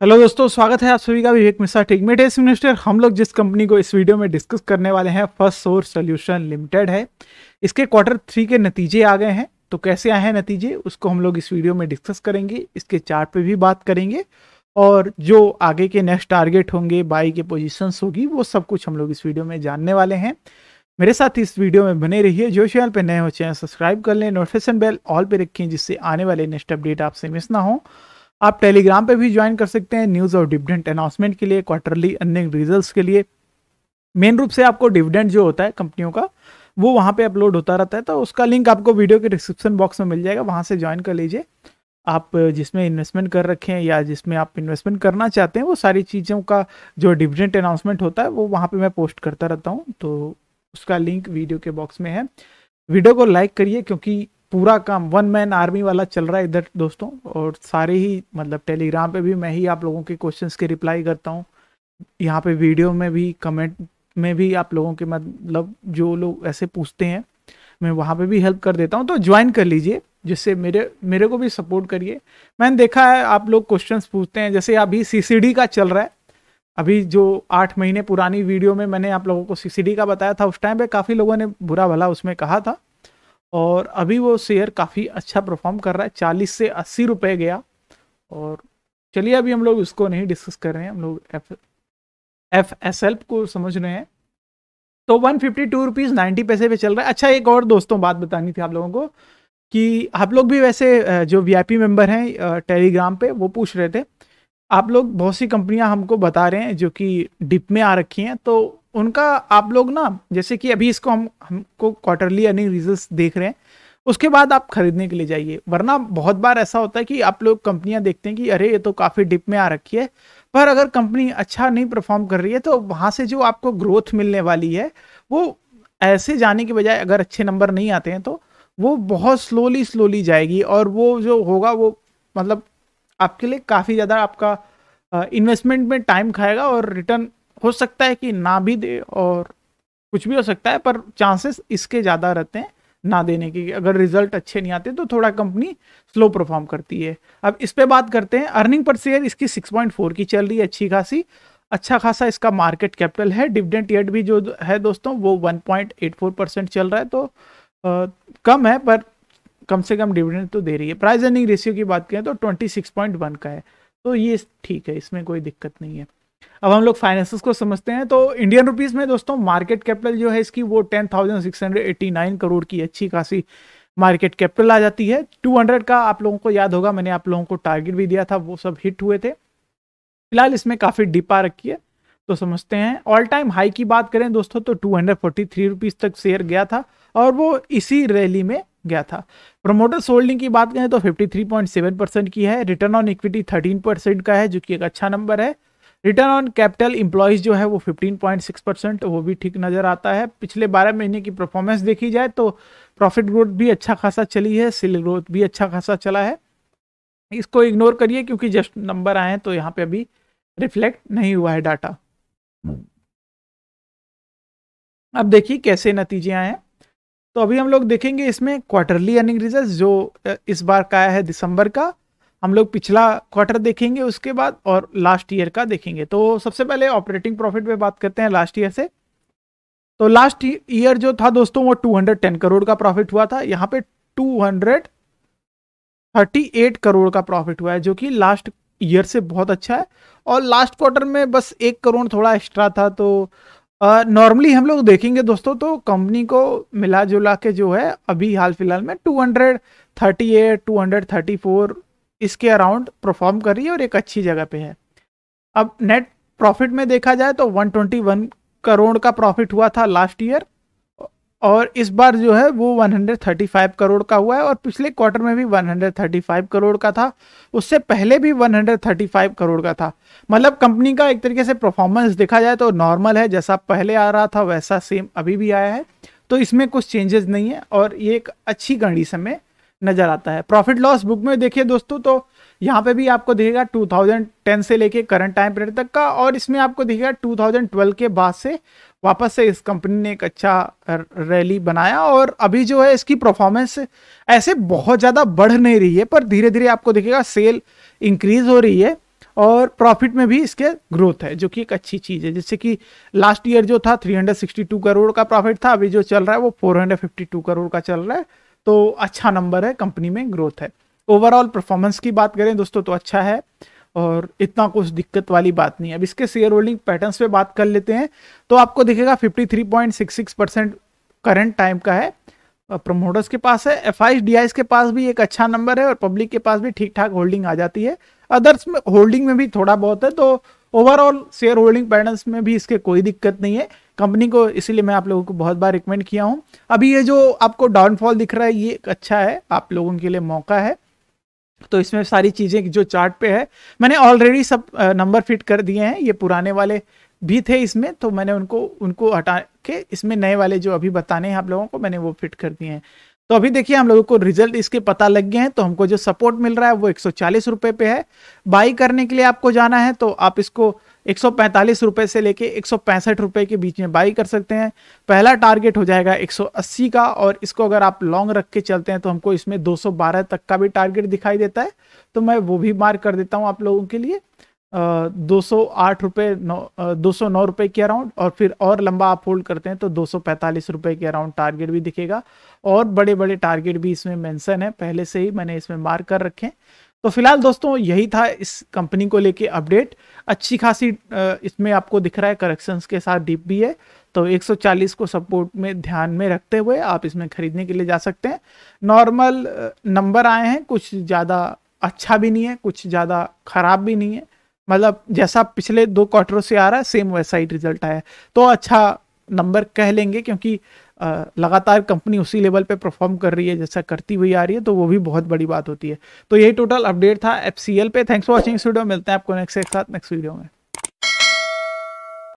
Hello दोस्तों स्वागत है आप सभी का विवेक मिश्रा टिगमेटेस मिनिस्टर हम लोग जिस कंपनी को इस वीडियो में डिस्कस करने वाले हैं फर्स्ट सोर्स सोल्यूशन लिमिटेड है इसके क्वार्टर थ्री के नतीजे आ गए हैं तो कैसे आए हैं नतीजे उसको हम लोग इस वीडियो में डिस्कस करेंगे इसके चार्ट पे भी बात करेंगे और जो आगे के नेक्स्ट टारगेट होंगे बाई के पोजिशंस होगी वो सब कुछ हम लोग इस वीडियो में जानने वाले हैं मेरे साथ इस वीडियो में बने रहिए जो चैनल पर नए हो चैनल सब्सक्राइब कर लें नोटिफिकेशन बेल ऑल पे रखें जिससे आने वाले नेक्स्ट अपडेट आपसे मिस ना हो आप टेलीग्राम पे भी ज्वाइन कर सकते हैं न्यूज़ और डिविडेंट अनाउंसमेंट के लिए क्वार्टरली अर्निंग रिजल्ट के लिए मेन रूप से आपको डिविडेंट जो होता है कंपनियों का वो वहाँ पे अपलोड होता रहता है तो उसका लिंक आपको वीडियो के डिस्क्रिप्शन बॉक्स में मिल जाएगा वहाँ से ज्वाइन कर लीजिए आप जिसमें इन्वेस्टमेंट कर रखे हैं या जिसमें आप इन्वेस्टमेंट करना चाहते हैं वो सारी चीज़ों का जो डिविडेंट अनाउंसमेंट होता है वो वहाँ पे मैं पोस्ट करता रहता हूँ तो उसका लिंक वीडियो के बॉक्स में है वीडियो को लाइक करिए क्योंकि पूरा काम वन मैन आर्मी वाला चल रहा है इधर दोस्तों और सारे ही मतलब टेलीग्राम पे भी मैं ही आप लोगों के क्वेश्चंस के रिप्लाई करता हूँ यहाँ पे वीडियो में भी कमेंट में भी आप लोगों के मतलब जो लोग ऐसे पूछते हैं मैं वहाँ पे भी हेल्प कर देता हूँ तो ज्वाइन कर लीजिए जिससे मेरे मेरे को भी सपोर्ट करिए मैंने देखा है आप लोग क्वेश्चंस पूछते हैं जैसे अभी सी का चल रहा है अभी जो आठ महीने पुरानी वीडियो में मैंने आप लोगों को सी का बताया था उस टाइम पे काफ़ी लोगों ने बुरा भला उसमें कहा था और अभी वो शेयर काफ़ी अच्छा परफॉर्म कर रहा है चालीस से अस्सी रुपये गया और चलिए अभी हम लोग उसको नहीं डिस्कस कर रहे हैं हम लोग एफ एफ एस एल को समझ रहे हैं तो one fifty two rupees ninety पैसे पे चल रहा है अच्छा एक और दोस्तों बात बतानी थी आप लोगों को कि आप लोग भी वैसे जो वी आई पी मेम्बर हैं टेलीग्राम पे वो पूछ रहे थे आप लोग बहुत सी कंपनियां हमको बता रहे हैं जो कि डिप में आ रखी हैं तो उनका आप लोग ना जैसे कि अभी इसको हम हमको क्वार्टरली अर्निंग रिजल्ट देख रहे हैं उसके बाद आप खरीदने के लिए जाइए वरना बहुत बार ऐसा होता है कि आप लोग कंपनियां देखते हैं कि अरे ये तो काफ़ी डिप में आ रखी है पर अगर कंपनी अच्छा नहीं परफॉर्म कर रही है तो वहाँ से जो आपको ग्रोथ मिलने वाली है वो ऐसे जाने के बजाय अगर अच्छे नंबर नहीं आते हैं तो वो बहुत स्लोली स्लोली जाएगी और वो जो होगा वो मतलब आपके लिए काफ़ी ज़्यादा आपका इन्वेस्टमेंट में टाइम खाएगा और रिटर्न हो सकता है कि ना भी दे और कुछ भी हो सकता है पर चांसेस इसके ज़्यादा रहते हैं ना देने की अगर रिजल्ट अच्छे नहीं आते तो थोड़ा कंपनी स्लो परफॉर्म करती है अब इस पर बात करते हैं अर्निंग पर शेयर इसकी 6.4 की चल रही है अच्छी खासी अच्छा खासा इसका मार्केट कैपिटल है डिविडेंट येट भी जो है दोस्तों वो 1.84 परसेंट चल रहा है तो आ, कम है पर कम से कम डिविडेंट तो दे रही है प्राइस अर्निंग रेशियो की बात करें तो ट्वेंटी का है तो ये ठीक है इसमें कोई दिक्कत नहीं है अब हम लोग फाइनेंस को समझते हैं तो इंडियन रुपीस में दोस्तों मार्केट कैपिटल जो है इसकी वो ten thousand six hundred eighty nine crore की अच्छी खासी मार्केट कैपिटल आ जाती है टू हंड्रेड का आप लोगों को याद होगा मैंने आप लोगों को टारगेट भी दिया था वो सब हिट हुए थे फिलहाल इसमें काफ़ी डिपा रखी है तो समझते हैं ऑल टाइम हाई की बात करें दोस्तों तो two hundred forty three rupees तक शेयर गया था और वो इसी रैली में गया था प्रमोटर्स होल्डिंग की बात करें तो 53.7 परसेंट की है रिटर्न ऑन इक्विटी 13 परसेंट का है जो कि एक अच्छा नंबर है रिटर्न ऑन कैपिटल इंप्लॉयज जो है वो 15.6 परसेंट वो भी ठीक नज़र आता है पिछले 12 महीने की परफॉर्मेंस देखी जाए तो प्रॉफिट ग्रोथ भी अच्छा खासा चली है सेल ग्रोथ भी अच्छा खासा चला है इसको इग्नोर करिए क्योंकि जस्ट नंबर आए हैं तो यहाँ पे अभी रिफ्लेक्ट नहीं हुआ है डाटा हम्म। अब देखिए कैसे नतीजे आए हैं तो अभी हम लोग देखेंगे इसमें क्वार्टरली अर्निंग रिजल्ट जो इस बार का आया है दिसंबर का हम लोग पिछला क्वार्टर देखेंगे उसके बाद और लास्ट ईयर का देखेंगे तो सबसे पहले ऑपरेटिंग प्रॉफिट पे बात करते हैं लास्ट ईयर से तो लास्ट ईयर जो था दोस्तों वो 210 करोड़ का प्रॉफिट हुआ था यहाँ पे 238 करोड़ का प्रॉफिट हुआ है जो कि लास्ट ईयर से बहुत अच्छा है और लास्ट क्वार्टर में बस एक करोड़ थोड़ा एक्स्ट्रा था तो नॉर्मली हम लोग देखेंगे दोस्तों तो कंपनी को मिला जुला के जो है अभी हाल फिलहाल में 238, 234 इसके अराउंड परफॉर्म कर रही है और एक अच्छी जगह पे है अब नेट प्रॉफिट में देखा जाए तो 121 करोड़ का प्रॉफिट हुआ था लास्ट ईयर और इस बार जो है वो 135 करोड़ का हुआ है और पिछले क्वार्टर में भी 135 करोड़ का था उससे पहले भी 135 करोड़ का था मतलब कंपनी का एक तरीके से परफॉर्मेंस देखा जाए तो नॉर्मल है जैसा पहले आ रहा था वैसा सेम अभी भी आया है तो इसमें कुछ चेंजेस नहीं है और ये एक अच्छी कंडीशन में नज़र आता है प्रॉफिट लॉस बुक में देखिए दोस्तों तो यहाँ पे भी आपको दिखेगा 2010 से लेके करंट टाइम पीरियड तक का और इसमें आपको दिखेगा 2012 के बाद से वापस से इस कंपनी ने एक अच्छा रैली बनाया और अभी जो है इसकी परफॉर्मेंस ऐसे बहुत ज़्यादा बढ़ नहीं रही है पर धीरे धीरे आपको देखेगा सेल इंक्रीज हो रही है और प्रॉफिट में भी इसके ग्रोथ है जो कि एक अच्छी चीज़ है जैसे कि लास्ट ईयर जो था 362 करोड़ का प्रॉफिट था अभी जो चल रहा है वो 452 करोड़ का चल रहा है तो अच्छा नंबर है कंपनी में ग्रोथ है ओवरऑल परफॉर्मेंस की बात करें दोस्तों तो अच्छा है और इतना कुछ दिक्कत वाली बात नहीं है अब इसके शेयर होल्डिंग पैटर्न्स पे बात कर लेते हैं तो आपको दिखेगा 53.66 परसेंट करंट टाइम का है प्रमोटर्स के पास है एफ आई के पास भी एक अच्छा नंबर है और पब्लिक के पास भी ठीक ठाक होल्डिंग आ जाती है अदर्स में होल्डिंग में भी थोड़ा बहुत है तो ओवरऑल शेयर होल्डिंग पैटर्न्स में भी इसके कोई दिक्कत नहीं है कंपनी को इसीलिए मैं आप लोगों को बहुत बार रिकमेंड किया हूँ अभी ये जो आपको डाउनफॉल दिख रहा है ये एक अच्छा है आप लोगों के लिए मौका है तो इसमें सारी चीज़ें जो चार्ट पे है मैंने ऑलरेडी सब नंबर फिट कर दिए हैं ये पुराने वाले भी थे इसमें तो मैंने उनको उनको हटा के इसमें नए वाले जो अभी बताने हैं आप लोगों को मैंने वो फिट कर दिए हैं तो अभी देखिए हम लोगों को रिजल्ट इसके पता लग गए हैं तो हमको जो सपोर्ट मिल रहा है वो एक सौ पे है बाई करने के लिए आपको जाना है तो आप इसको एक रुपए से लेके एक रुपए के बीच में बाई कर सकते हैं पहला टारगेट हो जाएगा 180 का और इसको अगर आप लॉन्ग रख के चलते हैं तो हमको इसमें 212 तक का भी टारगेट दिखाई देता है तो मैं वो भी मार्क कर देता हूं आप लोगों के लिए दो सौ आठ रुपये दो सौ नौ के अराउंड और फिर और लंबा आप होल्ड करते हैं तो दो सौ पैंतालीस के अराउंड टारगेट भी दिखेगा और बड़े बड़े टारगेट भी इसमें मैंसन है पहले से ही मैंने इसमें मार्क कर रखे हैं तो फिलहाल दोस्तों यही था इस कंपनी को लेके अपडेट अच्छी खासी इसमें आपको दिख रहा है करेक्शंस के साथ डिप भी है तो 140 को सपोर्ट में ध्यान में रखते हुए आप इसमें खरीदने के लिए जा सकते हैं नॉर्मल नंबर आए हैं कुछ ज़्यादा अच्छा भी नहीं है कुछ ज़्यादा खराब भी नहीं है मतलब जैसा पिछले दो क्वार्टरों से आ रहा है सेम वैसा ही रिजल्ट आया है तो अच्छा नंबर कह लेंगे क्योंकि लगातार कंपनी उसी लेवल पे परफॉर्म कर रही है जैसा करती हुई आ रही है तो वो भी बहुत बड़ी बात होती है तो यही टोटल अपडेट था एफ पे थैंक्स फॉर वॉचिंग वीडियो मिलते हैं आपको नेक्स्ट एक साथ नेक्स्ट वीडियो में